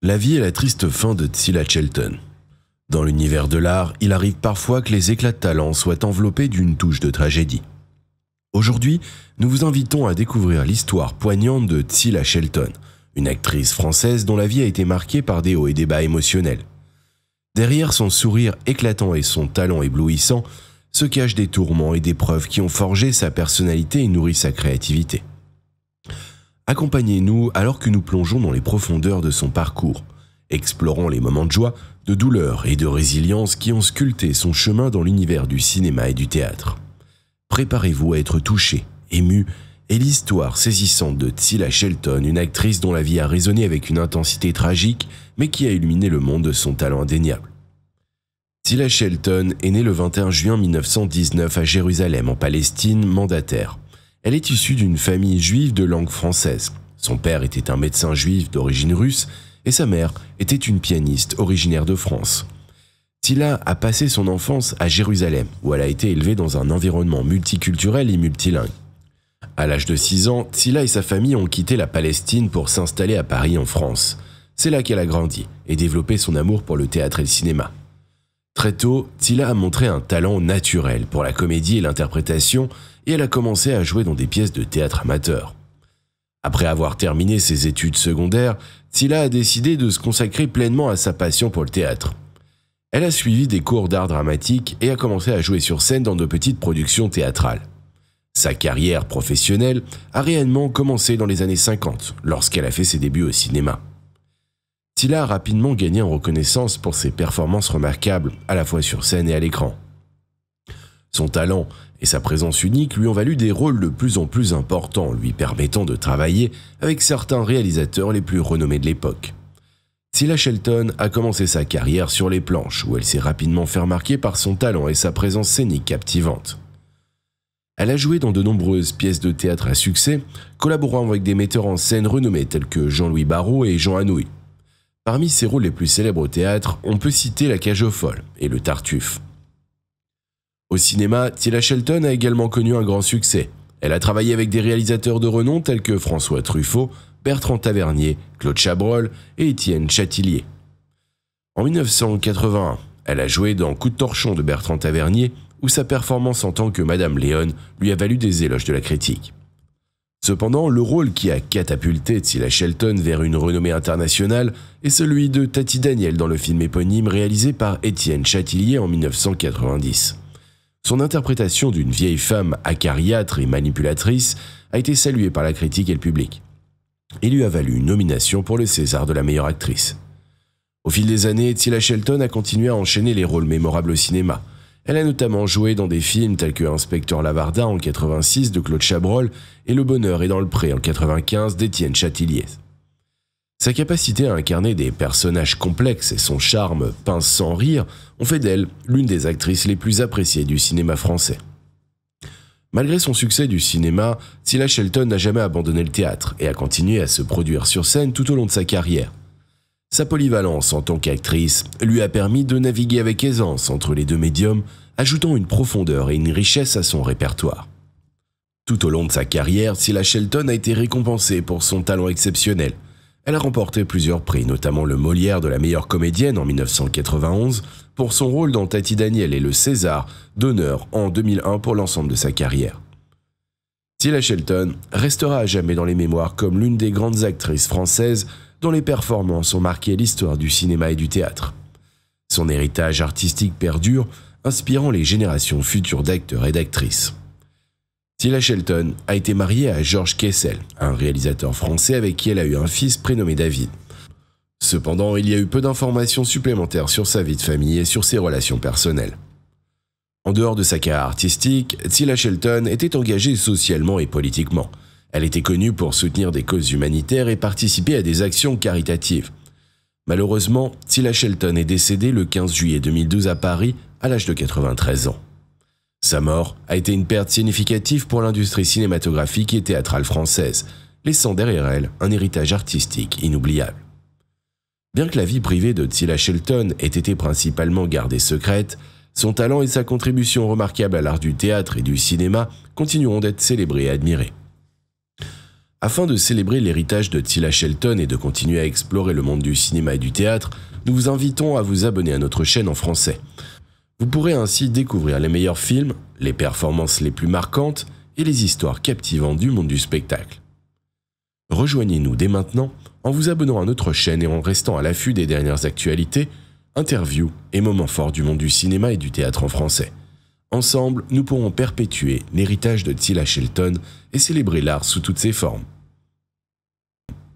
La vie est la triste fin de Tsila Chelton. Dans l'univers de l'art, il arrive parfois que les éclats de talent soient enveloppés d'une touche de tragédie. Aujourd'hui, nous vous invitons à découvrir l'histoire poignante de Tsila Shelton, une actrice française dont la vie a été marquée par des hauts et des bas émotionnels. Derrière son sourire éclatant et son talent éblouissant se cachent des tourments et des preuves qui ont forgé sa personnalité et nourri sa créativité. Accompagnez-nous alors que nous plongeons dans les profondeurs de son parcours, explorant les moments de joie, de douleur et de résilience qui ont sculpté son chemin dans l'univers du cinéma et du théâtre. Préparez-vous à être touché, ému, et l'histoire saisissante de tilla Shelton, une actrice dont la vie a résonné avec une intensité tragique, mais qui a illuminé le monde de son talent indéniable. tilla Shelton est née le 21 juin 1919 à Jérusalem, en Palestine, mandataire. Elle est issue d'une famille juive de langue française. Son père était un médecin juif d'origine russe et sa mère était une pianiste originaire de France. Tila a passé son enfance à Jérusalem, où elle a été élevée dans un environnement multiculturel et multilingue. À l'âge de 6 ans, Tila et sa famille ont quitté la Palestine pour s'installer à Paris en France. C'est là qu'elle a grandi et développé son amour pour le théâtre et le cinéma. Très tôt, Tila a montré un talent naturel pour la comédie et l'interprétation et elle a commencé à jouer dans des pièces de théâtre amateur. Après avoir terminé ses études secondaires, Tila a décidé de se consacrer pleinement à sa passion pour le théâtre. Elle a suivi des cours d'art dramatique et a commencé à jouer sur scène dans de petites productions théâtrales. Sa carrière professionnelle a réellement commencé dans les années 50, lorsqu'elle a fait ses débuts au cinéma. Tila a rapidement gagné en reconnaissance pour ses performances remarquables, à la fois sur scène et à l'écran. Son talent et sa présence unique lui ont valu des rôles de plus en plus importants, lui permettant de travailler avec certains réalisateurs les plus renommés de l'époque. Tila Shelton a commencé sa carrière sur les planches, où elle s'est rapidement fait remarquer par son talent et sa présence scénique captivante. Elle a joué dans de nombreuses pièces de théâtre à succès, collaborant avec des metteurs en scène renommés tels que Jean-Louis Barrault et Jean Anouilh. Parmi ses rôles les plus célèbres au théâtre, on peut citer La Cage aux Folles et Le Tartuffe. Au cinéma, Tila Shelton a également connu un grand succès. Elle a travaillé avec des réalisateurs de renom tels que François Truffaut, Bertrand Tavernier, Claude Chabrol et Étienne Chatillier. En 1981, elle a joué dans Coup de torchon de Bertrand Tavernier, où sa performance en tant que Madame Léon lui a valu des éloges de la critique. Cependant, le rôle qui a catapulté Tila Shelton vers une renommée internationale est celui de Tati Daniel dans le film éponyme réalisé par Étienne Chatillier en 1990. Son interprétation d'une vieille femme acariâtre et manipulatrice a été saluée par la critique et le public, Il lui a valu une nomination pour le César de la meilleure actrice. Au fil des années, Tila Shelton a continué à enchaîner les rôles mémorables au cinéma – elle a notamment joué dans des films tels que Inspecteur Lavarda en 86 de Claude Chabrol et Le Bonheur est dans le Pré en 1995 d'Étienne Chatillier. Sa capacité à incarner des personnages complexes et son charme pince sans rire ont fait d'elle l'une des actrices les plus appréciées du cinéma français. Malgré son succès du cinéma, Silla Shelton n'a jamais abandonné le théâtre et a continué à se produire sur scène tout au long de sa carrière. Sa polyvalence en tant qu'actrice lui a permis de naviguer avec aisance entre les deux médiums, ajoutant une profondeur et une richesse à son répertoire. Tout au long de sa carrière, Cilla Shelton a été récompensée pour son talent exceptionnel. Elle a remporté plusieurs prix, notamment le Molière de la meilleure comédienne en 1991 pour son rôle dans Tati Daniel et le César d'honneur en 2001 pour l'ensemble de sa carrière. Cilla Shelton restera à jamais dans les mémoires comme l'une des grandes actrices françaises dont les performances ont marqué l'histoire du cinéma et du théâtre. Son héritage artistique perdure, inspirant les générations futures d'acteurs et d'actrices. Tila Shelton a été mariée à Georges Kessel, un réalisateur français avec qui elle a eu un fils prénommé David. Cependant, il y a eu peu d'informations supplémentaires sur sa vie de famille et sur ses relations personnelles. En dehors de sa carrière artistique, Tila Shelton était engagée socialement et politiquement. Elle était connue pour soutenir des causes humanitaires et participer à des actions caritatives. Malheureusement, Tilla Shelton est décédée le 15 juillet 2012 à Paris à l'âge de 93 ans. Sa mort a été une perte significative pour l'industrie cinématographique et théâtrale française, laissant derrière elle un héritage artistique inoubliable. Bien que la vie privée de Tilla Shelton ait été principalement gardée secrète, son talent et sa contribution remarquable à l'art du théâtre et du cinéma continueront d'être célébrés et admirés. Afin de célébrer l'héritage de Tila Shelton et de continuer à explorer le monde du cinéma et du théâtre, nous vous invitons à vous abonner à notre chaîne en français. Vous pourrez ainsi découvrir les meilleurs films, les performances les plus marquantes et les histoires captivantes du monde du spectacle. Rejoignez-nous dès maintenant en vous abonnant à notre chaîne et en restant à l'affût des dernières actualités, interviews et moments forts du monde du cinéma et du théâtre en français. Ensemble, nous pourrons perpétuer l'héritage de Tila Shelton et célébrer l'art sous toutes ses formes.